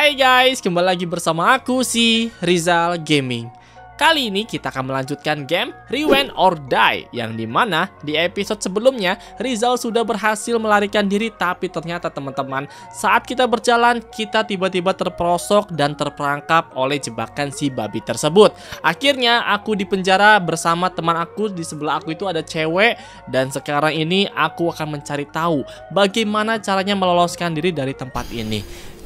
Hai guys, kembali lagi bersama aku si Rizal Gaming Kali ini kita akan melanjutkan game Rewind or Die Yang dimana di episode sebelumnya Rizal sudah berhasil melarikan diri Tapi ternyata teman-teman saat kita berjalan Kita tiba-tiba terperosok dan terperangkap oleh jebakan si babi tersebut Akhirnya aku di penjara bersama teman aku Di sebelah aku itu ada cewek Dan sekarang ini aku akan mencari tahu Bagaimana caranya meloloskan diri dari tempat ini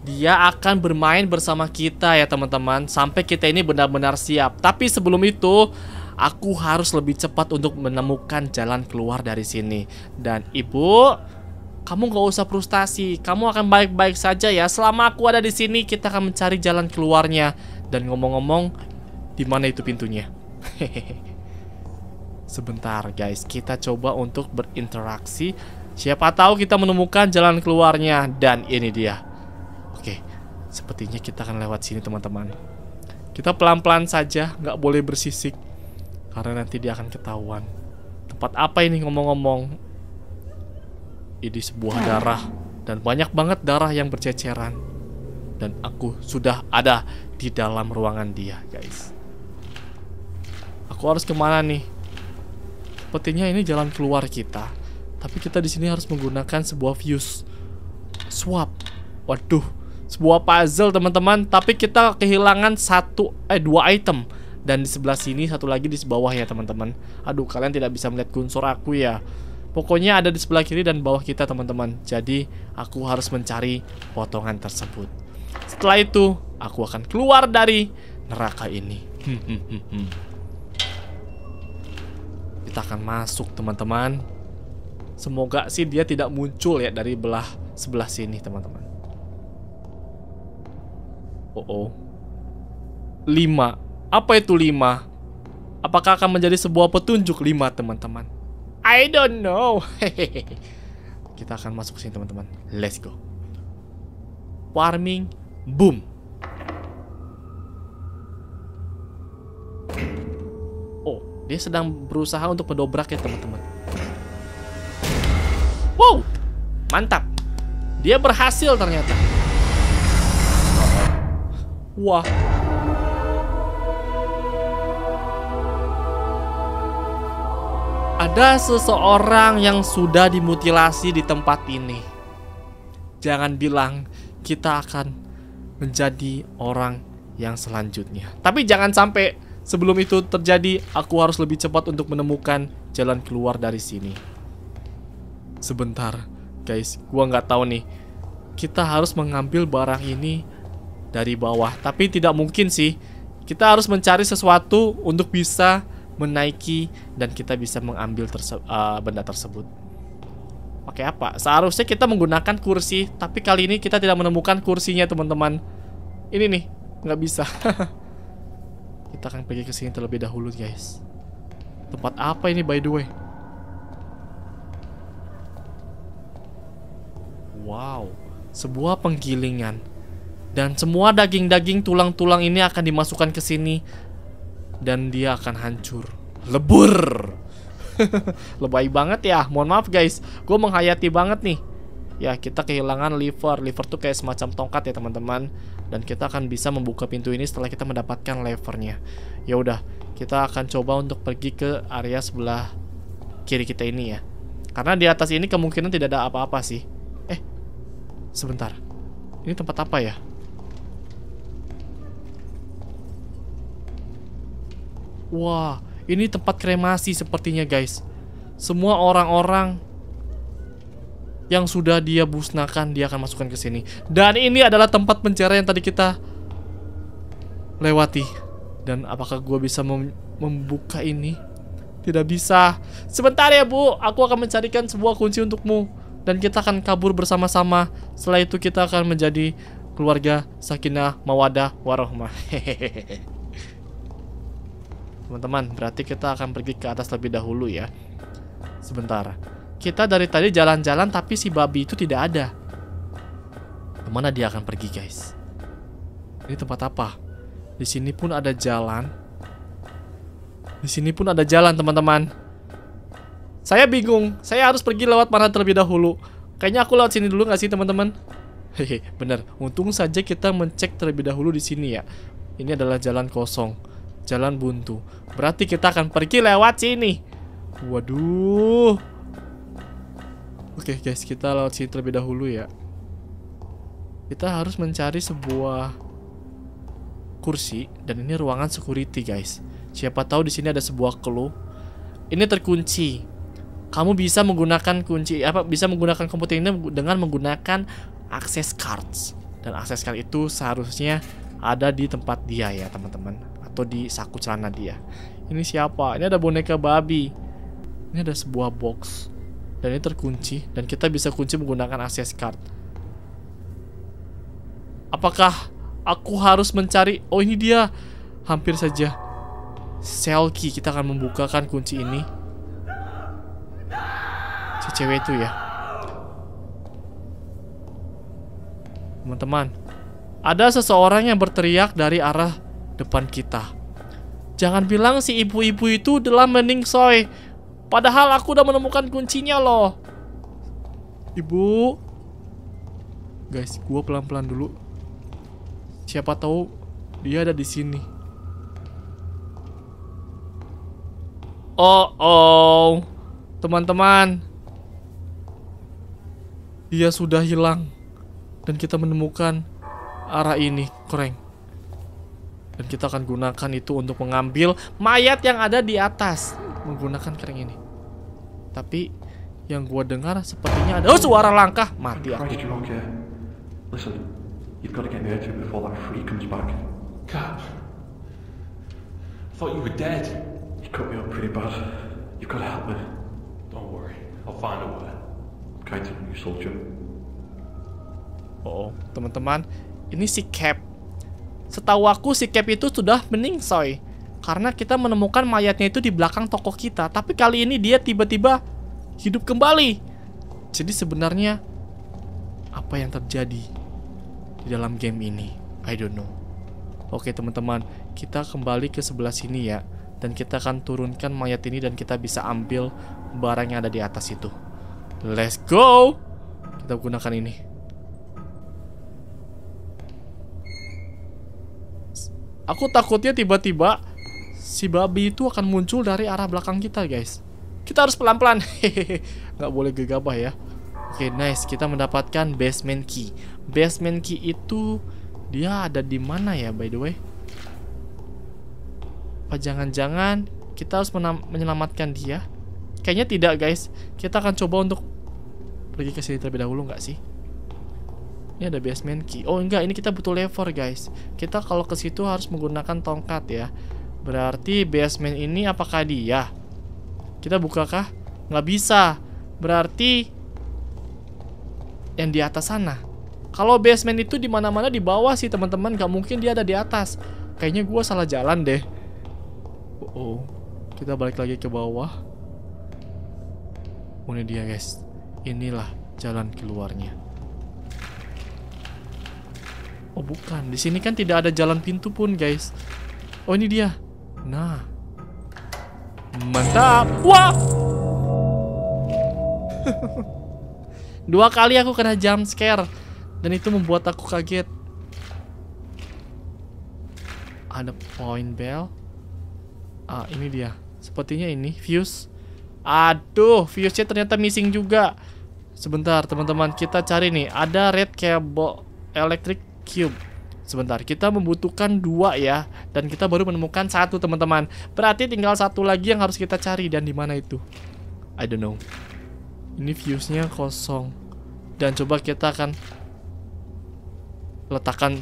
dia akan bermain bersama kita ya teman-teman sampai kita ini benar-benar siap. Tapi sebelum itu, aku harus lebih cepat untuk menemukan jalan keluar dari sini. Dan ibu, kamu gak usah frustasi, kamu akan baik-baik saja ya. Selama aku ada di sini, kita akan mencari jalan keluarnya. Dan ngomong-ngomong, di mana itu pintunya? Sebentar guys, kita coba untuk berinteraksi. Siapa tahu kita menemukan jalan keluarnya dan ini dia. Oke, sepertinya kita akan lewat sini teman-teman. Kita pelan-pelan saja, nggak boleh bersisik. Karena nanti dia akan ketahuan. Tempat apa ini ngomong-ngomong? Ini sebuah darah. Dan banyak banget darah yang berceceran. Dan aku sudah ada di dalam ruangan dia, guys. Aku harus kemana nih? Sepertinya ini jalan keluar kita. Tapi kita di sini harus menggunakan sebuah fuse. Swap. Waduh, sebuah puzzle teman-teman tapi kita kehilangan satu eh dua item dan di sebelah sini satu lagi di bawah ya teman-teman aduh kalian tidak bisa melihat unsur aku ya pokoknya ada di sebelah kiri dan bawah kita teman-teman jadi aku harus mencari potongan tersebut setelah itu aku akan keluar dari neraka ini kita akan masuk teman-teman semoga sih dia tidak muncul ya dari belah sebelah sini teman-teman Oh oh. Lima. Apa itu lima? Apakah akan menjadi sebuah petunjuk lima, teman-teman? I don't know. Kita akan masuk sini, teman-teman. Let's go. Farming boom. Oh, dia sedang berusaha untuk mendobrak ya, teman-teman. Wow! Mantap. Dia berhasil ternyata. Wah. Ada seseorang yang sudah dimutilasi di tempat ini. Jangan bilang kita akan menjadi orang yang selanjutnya. Tapi jangan sampai sebelum itu terjadi, aku harus lebih cepat untuk menemukan jalan keluar dari sini. Sebentar, guys, gua nggak tahu nih. Kita harus mengambil barang ini dari bawah. Tapi tidak mungkin sih. Kita harus mencari sesuatu untuk bisa menaiki dan kita bisa mengambil terse uh, benda tersebut. Pakai apa? Seharusnya kita menggunakan kursi, tapi kali ini kita tidak menemukan kursinya, teman-teman. Ini nih, nggak bisa. kita akan pergi ke sini terlebih dahulu, guys. Tempat apa ini by the way? Wow, sebuah penggilingan. Dan semua daging-daging tulang-tulang ini akan dimasukkan ke sini dan dia akan hancur. Lebur. Lebay banget ya. Mohon maaf guys, gue menghayati banget nih. Ya, kita kehilangan liver. Liver tuh kayak semacam tongkat ya, teman-teman. Dan kita akan bisa membuka pintu ini setelah kita mendapatkan levernya. Ya udah, kita akan coba untuk pergi ke area sebelah kiri kita ini ya. Karena di atas ini kemungkinan tidak ada apa-apa sih. Eh, sebentar. Ini tempat apa ya? Wah, ini tempat kremasi sepertinya guys. Semua orang-orang yang sudah dia busnakan dia akan masukkan ke sini. Dan ini adalah tempat penjara yang tadi kita lewati. Dan apakah gue bisa mem membuka ini? Tidak bisa. Sebentar ya bu, aku akan mencarikan sebuah kunci untukmu. Dan kita akan kabur bersama-sama. Setelah itu kita akan menjadi keluarga sakinah mawadah warohmah. Hehehe. Teman-teman, berarti kita akan pergi ke atas lebih dahulu ya. Sebentar. Kita dari tadi jalan-jalan tapi si babi itu tidak ada. Kemana dia akan pergi, guys? Ini tempat apa? Di sini pun ada jalan. Di sini pun ada jalan, teman-teman. Saya bingung. Saya harus pergi lewat mana terlebih dahulu. Kayaknya aku lewat sini dulu nggak sih, teman-teman? Hehe, benar. Untung saja kita mencek terlebih dahulu di sini ya. Ini adalah jalan kosong. Jalan buntu. Berarti kita akan pergi lewat sini. Waduh. Oke, guys, kita lewat sini terlebih dahulu ya. Kita harus mencari sebuah kursi dan ini ruangan security, guys. Siapa tahu di sini ada sebuah clue. Ini terkunci. Kamu bisa menggunakan kunci apa bisa menggunakan komputer ini dengan menggunakan akses cards. Dan akses card itu seharusnya ada di tempat dia ya, teman-teman atau di saku celana dia. Ini siapa? Ini ada boneka babi. Ini ada sebuah box. Dan ini terkunci. Dan kita bisa kunci menggunakan access card. Apakah aku harus mencari... Oh ini dia. Hampir saja. selki Kita akan membukakan kunci ini. cewek itu ya. Teman-teman. Ada seseorang yang berteriak dari arah depan kita. Jangan bilang si ibu-ibu itu adalah meningsoi. Padahal aku udah menemukan kuncinya loh. Ibu. Guys, gua pelan-pelan dulu. Siapa tahu dia ada di sini. Oh, oh. Teman-teman. Dia sudah hilang dan kita menemukan arah ini, koreng. Dan kita akan gunakan itu untuk mengambil mayat yang ada di atas menggunakan kering ini. Tapi yang gua dengar sepertinya ada oh, suara langkah mati aku. Oh, teman-teman, ini si Cap Setahu aku si Cap itu sudah meningsoy karena kita menemukan mayatnya itu di belakang toko kita, tapi kali ini dia tiba-tiba hidup kembali. Jadi sebenarnya apa yang terjadi di dalam game ini? I don't know. Oke teman-teman, kita kembali ke sebelah sini ya. Dan kita akan turunkan mayat ini dan kita bisa ambil barang yang ada di atas itu. Let's go! Kita gunakan ini. Aku takutnya tiba-tiba si babi itu akan muncul dari arah belakang kita, guys. Kita harus pelan-pelan. Nggak boleh gegabah ya. Oke, okay, nice. Kita mendapatkan basement key. Basement key itu dia ada di mana ya, by the way? Apa jangan-jangan kita harus menyelamatkan dia? Kayaknya tidak, guys. Kita akan coba untuk pergi ke sini terlebih dahulu nggak sih? Ini ada basement key. Oh enggak, ini kita butuh lever guys. Kita kalau ke situ harus menggunakan tongkat ya. Berarti basement ini apakah dia? Kita bukakah? Nggak bisa. Berarti yang di atas sana. Kalau basement itu di mana-mana di bawah sih teman-teman, Gak mungkin dia ada di atas. Kayaknya gue salah jalan deh. Oh, oh, kita balik lagi ke bawah. Oh, ini dia guys. Inilah jalan keluarnya. Oh bukan, di sini kan tidak ada jalan pintu pun guys. Oh ini dia. Nah, mantap. Wah. Dua kali aku kena jump scare dan itu membuat aku kaget. Ada point bell. Ah ini dia. Sepertinya ini fuse. Aduh, fuse-nya ternyata missing juga. Sebentar, teman-teman, kita cari nih. Ada red cable electric cube. Sebentar, kita membutuhkan dua ya. Dan kita baru menemukan satu, teman-teman. Berarti tinggal satu lagi yang harus kita cari. Dan di mana itu? I don't know. Ini fuse-nya kosong. Dan coba kita akan letakkan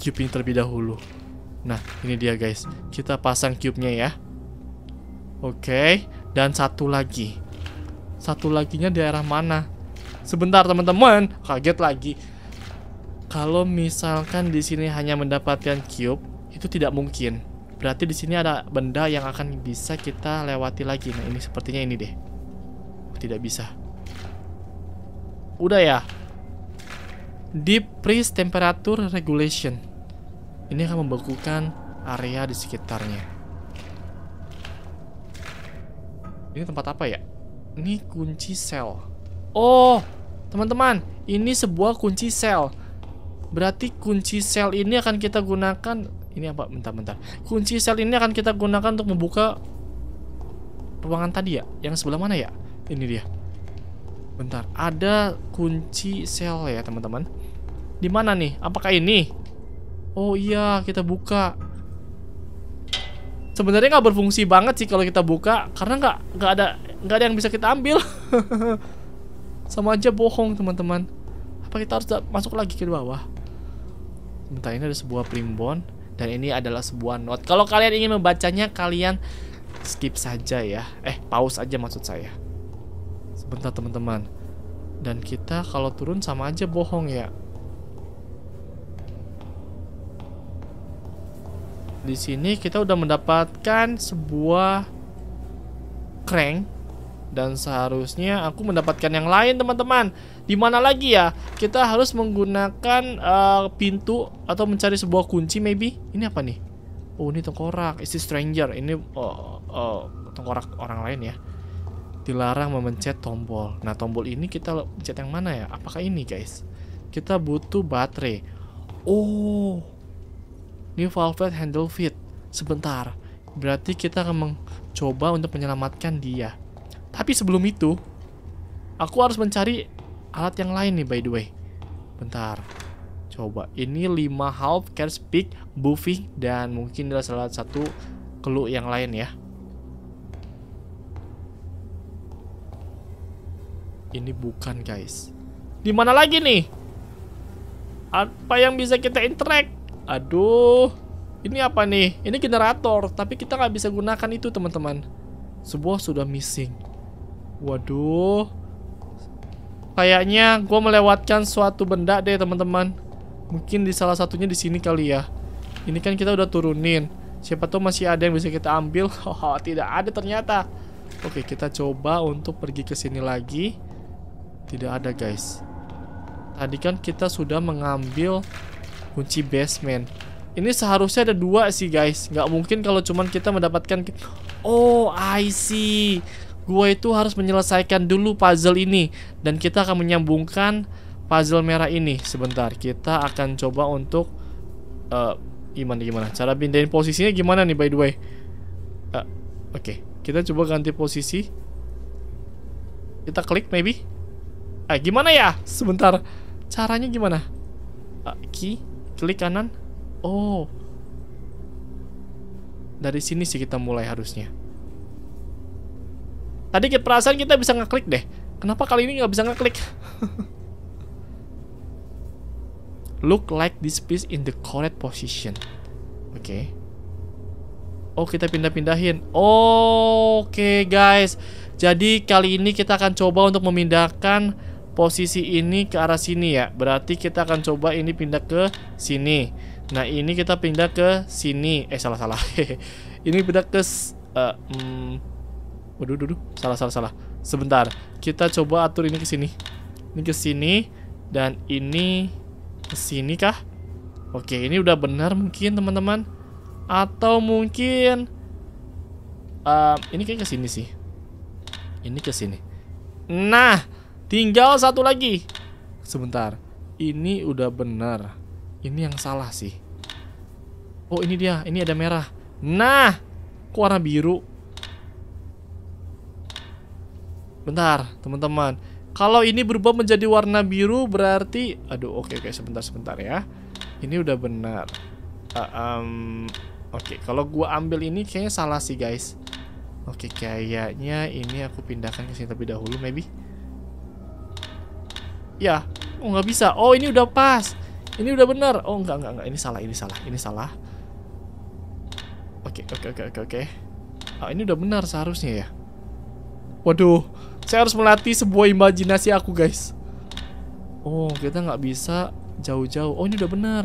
cube ini terlebih dahulu. Nah, ini dia guys. Kita pasang cube-nya ya. Oke. Dan satu lagi. Satu laginya di daerah mana? Sebentar teman-teman. Kaget lagi kalau misalkan di sini hanya mendapatkan cube, itu tidak mungkin. Berarti di sini ada benda yang akan bisa kita lewati lagi. Nah, ini sepertinya ini deh. Oh, tidak bisa. Udah ya. Deep freeze temperature regulation. Ini akan membekukan area di sekitarnya. Ini tempat apa ya? Ini kunci sel. Oh, teman-teman, ini sebuah kunci sel. Berarti kunci sel ini akan kita gunakan Ini apa? Bentar-bentar Kunci sel ini akan kita gunakan untuk membuka Ruangan tadi ya? Yang sebelah mana ya? Ini dia Bentar, ada kunci sel ya teman-teman di mana nih? Apakah ini? Oh iya, kita buka Sebenarnya nggak berfungsi banget sih kalau kita buka Karena nggak nggak ada nggak ada yang bisa kita ambil Sama aja bohong teman-teman Apa kita harus masuk lagi ke bawah? Bentar ini ada sebuah primbon dan ini adalah sebuah note Kalau kalian ingin membacanya kalian skip saja ya. Eh, pause aja maksud saya. Sebentar teman-teman. Dan kita kalau turun sama aja bohong ya. Di sini kita udah mendapatkan sebuah crank dan seharusnya aku mendapatkan yang lain teman-teman Di mana lagi ya Kita harus menggunakan uh, pintu Atau mencari sebuah kunci maybe Ini apa nih? Oh ini tengkorak Is stranger Ini uh, uh, tengkorak orang lain ya Dilarang memencet tombol Nah tombol ini kita pencet yang mana ya? Apakah ini guys? Kita butuh baterai Oh ini Velvet Handle Fit Sebentar Berarti kita akan mencoba untuk menyelamatkan dia tapi sebelum itu, aku harus mencari alat yang lain nih by the way. Bentar. Coba ini 5 half care speak, buffy dan mungkin adalah salah satu clue yang lain ya. Ini bukan guys. Di mana lagi nih? Apa yang bisa kita interact? Aduh, ini apa nih? Ini generator, tapi kita nggak bisa gunakan itu teman-teman. Sebuah sudah missing. Waduh. Kayaknya gue melewatkan suatu benda deh teman-teman. Mungkin di salah satunya di sini kali ya. Ini kan kita udah turunin. Siapa tuh masih ada yang bisa kita ambil? Oh, tidak ada ternyata. Oke, kita coba untuk pergi ke sini lagi. Tidak ada, guys. Tadi kan kita sudah mengambil kunci basement. Ini seharusnya ada dua sih, guys. Nggak mungkin kalau cuman kita mendapatkan... Oh, I see gue itu harus menyelesaikan dulu puzzle ini dan kita akan menyambungkan puzzle merah ini sebentar kita akan coba untuk uh, gimana gimana cara pindahin posisinya gimana nih by the way uh, oke okay. kita coba ganti posisi kita klik maybe eh gimana ya sebentar caranya gimana uh, key klik kanan oh dari sini sih kita mulai harusnya Tadi kita perasaan kita bisa ngeklik deh. Kenapa kali ini nggak bisa ngeklik? Look like this piece in the correct position. Oke. Okay. Oh, kita pindah-pindahin. Oh, Oke, okay, guys. Jadi kali ini kita akan coba untuk memindahkan posisi ini ke arah sini ya. Berarti kita akan coba ini pindah ke sini. Nah, ini kita pindah ke sini. Eh, salah-salah. ini pindah ke... Uh, hmm, Waduh, waduh, salah, salah, salah. Sebentar, kita coba atur ini ke sini. Ini ke sini, dan ini ke sini kah? Oke, ini udah benar mungkin teman-teman. Atau mungkin uh, ini kayak ke sini sih. Ini ke sini. Nah, tinggal satu lagi. Sebentar, ini udah benar. Ini yang salah sih. Oh, ini dia. Ini ada merah. Nah, kok warna biru? Bentar, teman-teman. Kalau ini berubah menjadi warna biru berarti aduh oke okay, oke okay, sebentar sebentar ya. Ini udah benar. Uh, um, oke, okay. kalau gua ambil ini kayaknya salah sih, guys. Oke, okay, kayaknya ini aku pindahkan ke sini terlebih dahulu maybe. Ya, oh nggak bisa. Oh, ini udah pas. Ini udah benar. Oh, nggak nggak enggak, ini salah, ini salah, ini salah. Oke, okay, oke okay, oke okay, oke okay, oke. Okay. Oh, ini udah benar seharusnya ya. Waduh. Saya harus melatih sebuah imajinasi aku guys Oh kita nggak bisa jauh-jauh Oh ini udah benar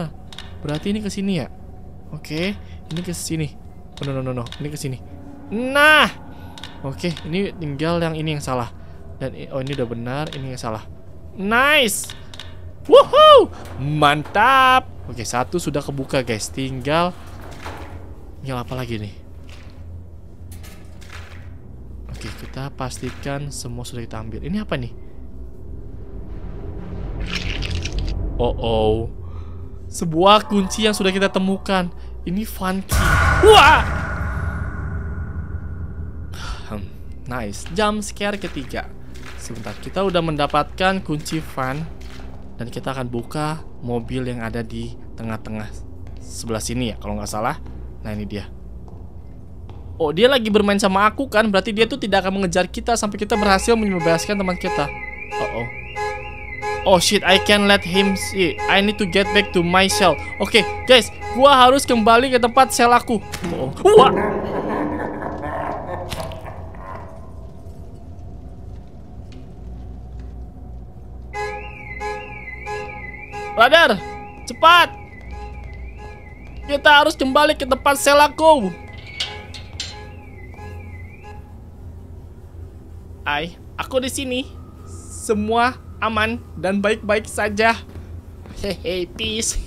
Berarti ini ke sini ya Oke Ini kesini Oh no no no no Ini sini. Nah Oke ini tinggal yang ini yang salah Dan oh ini udah benar Ini yang salah Nice Woohoo Mantap Oke satu sudah kebuka guys Tinggal Tinggal apa lagi nih Oke, kita pastikan semua sudah kita ambil. Ini apa nih? Oh oh. Sebuah kunci yang sudah kita temukan. Ini funky. Wah! Hmm, nice. Jam scare ketiga. Sebentar, kita udah mendapatkan kunci fun dan kita akan buka mobil yang ada di tengah-tengah sebelah sini ya kalau nggak salah. Nah ini dia. Oh, dia lagi bermain sama aku kan? Berarti dia tuh tidak akan mengejar kita sampai kita berhasil membebaskan teman kita. Oh, oh. Oh shit, I can't let him see. I need to get back to my cell. Oke, okay, guys, gua harus kembali ke tempat sel aku. Oh, oh. Wah. Radar, cepat. Kita harus kembali ke tempat sel aku. Ai, aku di sini. Semua aman dan baik-baik saja. Hehe, peace.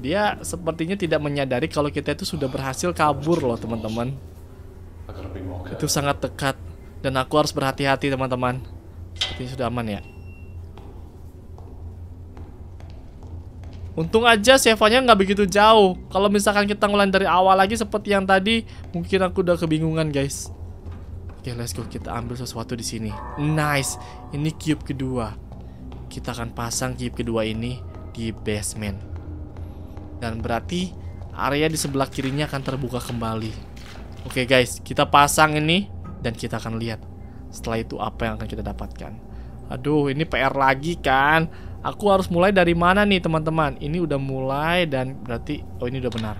Dia sepertinya tidak menyadari kalau kita itu sudah berhasil kabur loh teman-teman. Itu sangat dekat dan aku harus berhati-hati teman-teman. Sepertinya sudah aman ya. Untung aja save nggak begitu jauh. Kalau misalkan kita ngulang dari awal lagi seperti yang tadi, mungkin aku udah kebingungan, guys. Oke, let's go. Kita ambil sesuatu di sini. Nice. Ini cube kedua. Kita akan pasang cube kedua ini di basement. Dan berarti area di sebelah kirinya akan terbuka kembali. Oke, guys. Kita pasang ini dan kita akan lihat setelah itu apa yang akan kita dapatkan. Aduh, ini PR lagi kan. Aku harus mulai dari mana nih teman-teman? Ini udah mulai dan berarti oh ini udah benar.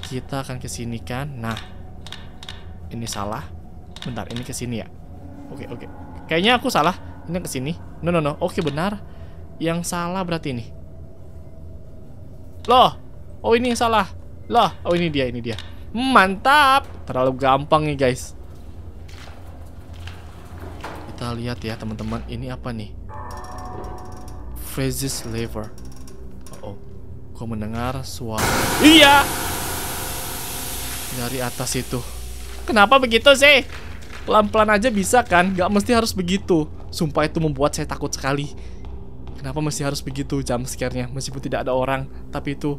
Kita akan ke sini kan. Nah. Ini salah. Bentar, ini ke sini ya. Oke, oke. Kayaknya aku salah. Ini ke sini. No, no, no. Oke, benar. Yang salah berarti ini. Loh. Oh, ini yang salah. Loh, oh ini dia, ini dia. Mantap. Terlalu gampang nih, guys. Kita lihat ya, teman-teman. Ini apa nih? Phrases lever. Uh oh, kau mendengar suara? Iya. Dari atas itu. Kenapa begitu sih? Pelan-pelan aja bisa kan? Gak mesti harus begitu. Sumpah itu membuat saya takut sekali. Kenapa mesti harus begitu jam sekiranya? Meskipun tidak ada orang, tapi itu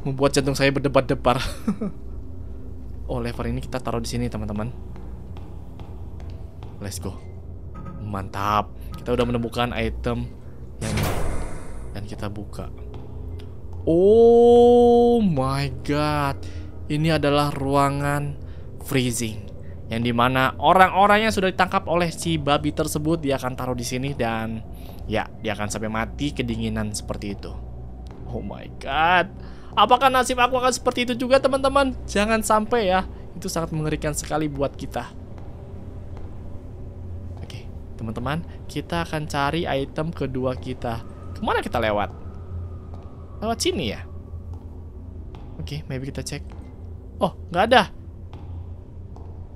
membuat jantung saya berdebar-debar. oh, lever ini kita taruh di sini, teman-teman. Let's go. Mantap. Kita udah menemukan item yang dan kita buka. Oh my god, ini adalah ruangan freezing yang dimana orang-orang yang sudah ditangkap oleh si babi tersebut dia akan taruh di sini dan ya dia akan sampai mati kedinginan seperti itu. Oh my god. Apakah nasib aku akan seperti itu juga teman-teman? Jangan sampai ya. Itu sangat mengerikan sekali buat kita. Teman-teman, kita akan cari item kedua kita. Kemana kita lewat? Lewat sini ya? Oke, okay, maybe kita cek. Oh, nggak ada.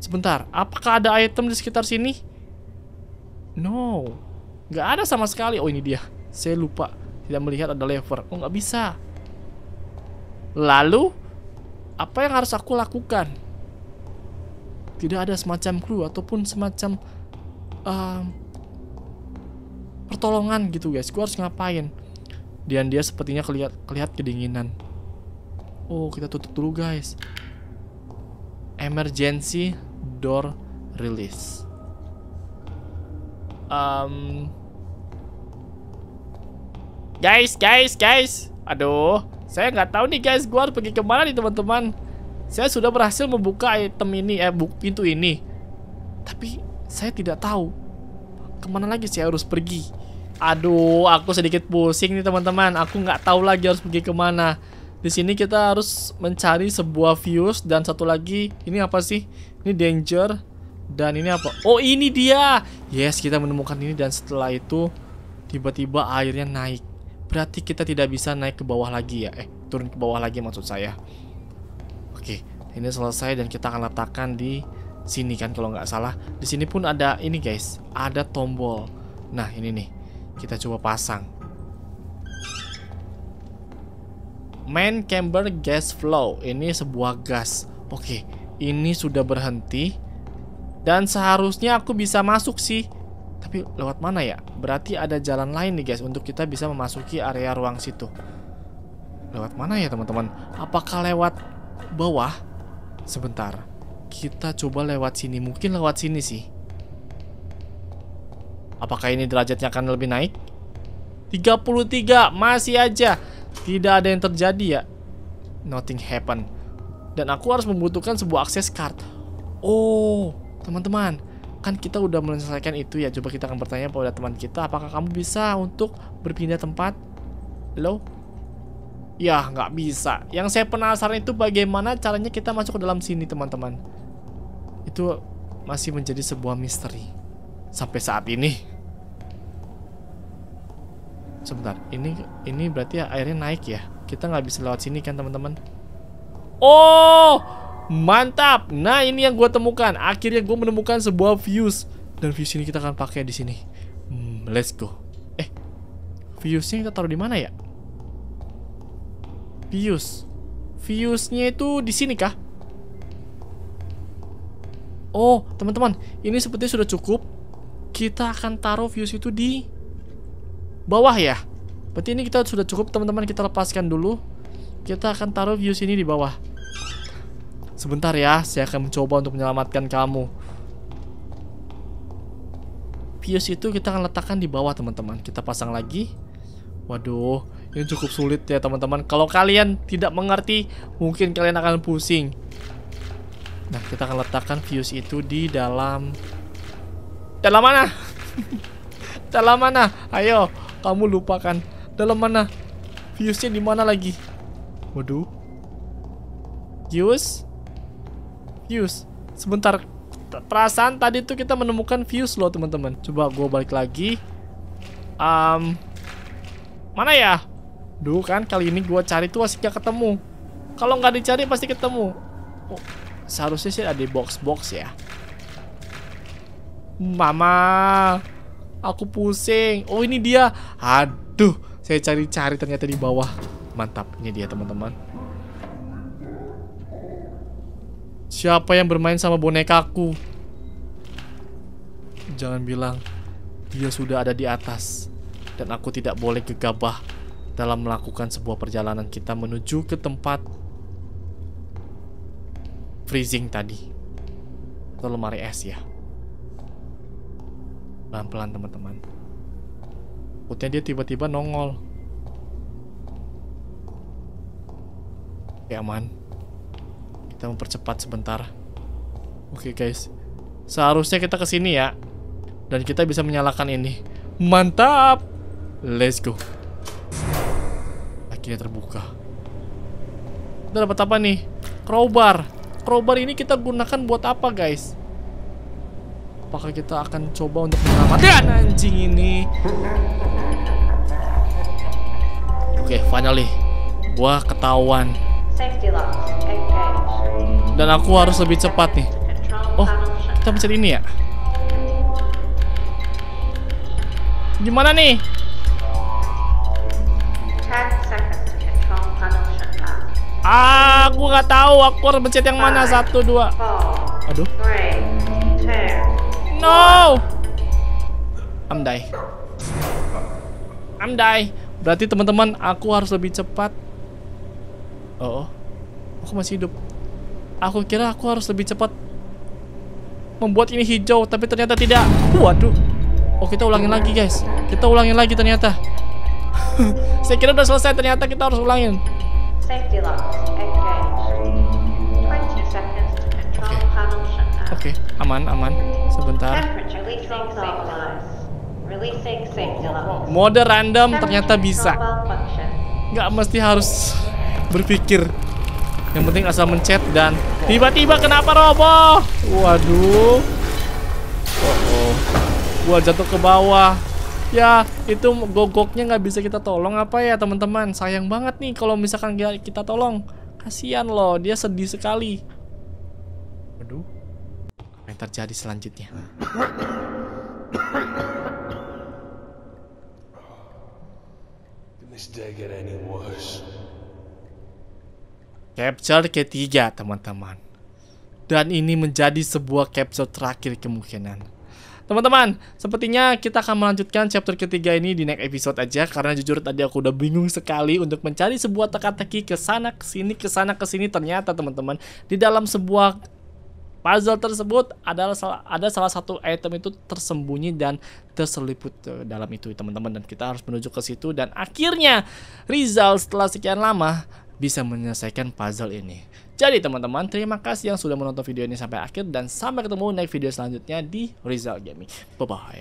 Sebentar, apakah ada item di sekitar sini? No, nggak ada sama sekali. Oh, ini dia. Saya lupa tidak melihat ada lever. Oh, nggak bisa. Lalu, apa yang harus aku lakukan? Tidak ada semacam clue ataupun semacam um, pertolongan gitu guys gue harus ngapain dan dia sepertinya kelihat kelihat kedinginan oh kita tutup dulu guys emergency door release um, guys guys guys aduh saya nggak tahu nih guys gue harus pergi kemana nih teman-teman saya sudah berhasil membuka item ini eh pintu ini tapi saya tidak tahu kemana lagi saya harus pergi. Aduh, aku sedikit pusing nih teman-teman. Aku nggak tahu lagi harus pergi kemana. Di sini kita harus mencari sebuah fuse dan satu lagi ini apa sih? Ini danger dan ini apa? Oh ini dia. Yes, kita menemukan ini dan setelah itu tiba-tiba airnya naik. Berarti kita tidak bisa naik ke bawah lagi ya? Eh, turun ke bawah lagi maksud saya. Oke, ini selesai dan kita akan letakkan di sini kan kalau nggak salah. Di sini pun ada ini guys, ada tombol. Nah ini nih, kita coba pasang. Main camber gas flow, ini sebuah gas. Oke, ini sudah berhenti dan seharusnya aku bisa masuk sih. Tapi lewat mana ya? Berarti ada jalan lain nih guys untuk kita bisa memasuki area ruang situ. Lewat mana ya teman-teman? Apakah lewat bawah? Sebentar kita coba lewat sini. Mungkin lewat sini sih. Apakah ini derajatnya akan lebih naik? 33. Masih aja. Tidak ada yang terjadi ya. Nothing happen. Dan aku harus membutuhkan sebuah akses card. Oh, teman-teman kan kita udah menyelesaikan itu ya coba kita akan bertanya pada teman kita apakah kamu bisa untuk berpindah tempat hello Ya nggak bisa. Yang saya penasaran itu bagaimana caranya kita masuk ke dalam sini, teman-teman. Itu masih menjadi sebuah misteri. Sampai saat ini. Sebentar, ini ini berarti airnya naik ya. Kita nggak bisa lewat sini kan, teman-teman? Oh, mantap. Nah, ini yang gue temukan. Akhirnya gue menemukan sebuah fuse. Dan fuse ini kita akan pakai di sini. Hmm, let's go. Eh, fuse-nya kita taruh di mana ya? Fuse. Fuse-nya itu di sini kah? Oh, teman-teman, ini sepertinya sudah cukup. Kita akan taruh fuse itu di bawah ya. Berarti ini kita sudah cukup, teman-teman. Kita lepaskan dulu. Kita akan taruh fuse ini di bawah. Sebentar ya, saya akan mencoba untuk menyelamatkan kamu. Fuse itu kita akan letakkan di bawah, teman-teman. Kita pasang lagi. Waduh, ini cukup sulit ya teman-teman. Kalau kalian tidak mengerti, mungkin kalian akan pusing. Nah, kita akan letakkan fuse itu di dalam dalam mana? dalam mana? Ayo, kamu lupakan. Dalam mana? Fuse-nya di mana lagi? Waduh. Fuse? Fuse. Sebentar. Perasaan tadi tuh kita menemukan fuse loh, teman-teman. Coba gue balik lagi. Um, mana ya? Duh kan kali ini gue cari tuh pasti gak ketemu. Kalau nggak dicari pasti ketemu. Oh, seharusnya sih ada di box-box ya. Mama, aku pusing. Oh ini dia. Aduh, saya cari-cari ternyata di bawah. Mantap, ini dia teman-teman. Siapa yang bermain sama bonekaku? Jangan bilang dia sudah ada di atas dan aku tidak boleh gegabah dalam melakukan sebuah perjalanan kita menuju ke tempat freezing tadi atau lemari es ya pelan-pelan teman-teman Putnya dia tiba-tiba nongol oke ya, aman kita mempercepat sebentar oke guys seharusnya kita kesini ya dan kita bisa menyalakan ini mantap let's go akhirnya terbuka. Kita dapat apa nih? Crowbar. Crowbar ini kita gunakan buat apa, guys? Apakah kita akan coba untuk menyelamatkan anjing ini? Oke, okay, finally. Gua ketahuan. Dan aku harus lebih cepat nih. Oh, kita mencari ini ya? Gimana nih? aku nggak tahu aku harus mencet yang mana satu dua. Aduh. No. I'm die. I'm die. Berarti teman-teman aku harus lebih cepat. Oh, oh, aku masih hidup. Aku kira aku harus lebih cepat membuat ini hijau, tapi ternyata tidak. Waduh. Oh, kita ulangin lagi guys. Kita ulangin lagi ternyata. Saya kira udah selesai, ternyata kita harus ulangin. Oke, aman, aman. Sebentar. Mode random ternyata bisa. Nggak mesti harus berpikir. Yang penting asal mencet dan tiba-tiba kenapa roboh? Waduh. Oh, oh. Gua jatuh ke bawah ya itu gogoknya nggak bisa kita tolong apa ya teman-teman sayang banget nih kalau misalkan kita tolong kasihan loh dia sedih sekali aduh apa yang terjadi selanjutnya Capture ketiga teman-teman Dan ini menjadi sebuah capture terakhir kemungkinan Teman-teman, sepertinya kita akan melanjutkan chapter ketiga ini di next episode aja karena jujur tadi aku udah bingung sekali untuk mencari sebuah teka-teki ke sana ke sini ke sana ke sini ternyata teman-teman di dalam sebuah puzzle tersebut adalah ada salah satu item itu tersembunyi dan terseliput dalam itu teman-teman dan kita harus menuju ke situ dan akhirnya Rizal setelah sekian lama bisa menyelesaikan puzzle ini. Jadi teman-teman, terima kasih yang sudah menonton video ini sampai akhir dan sampai ketemu next video selanjutnya di Rizal Gaming. Bye-bye.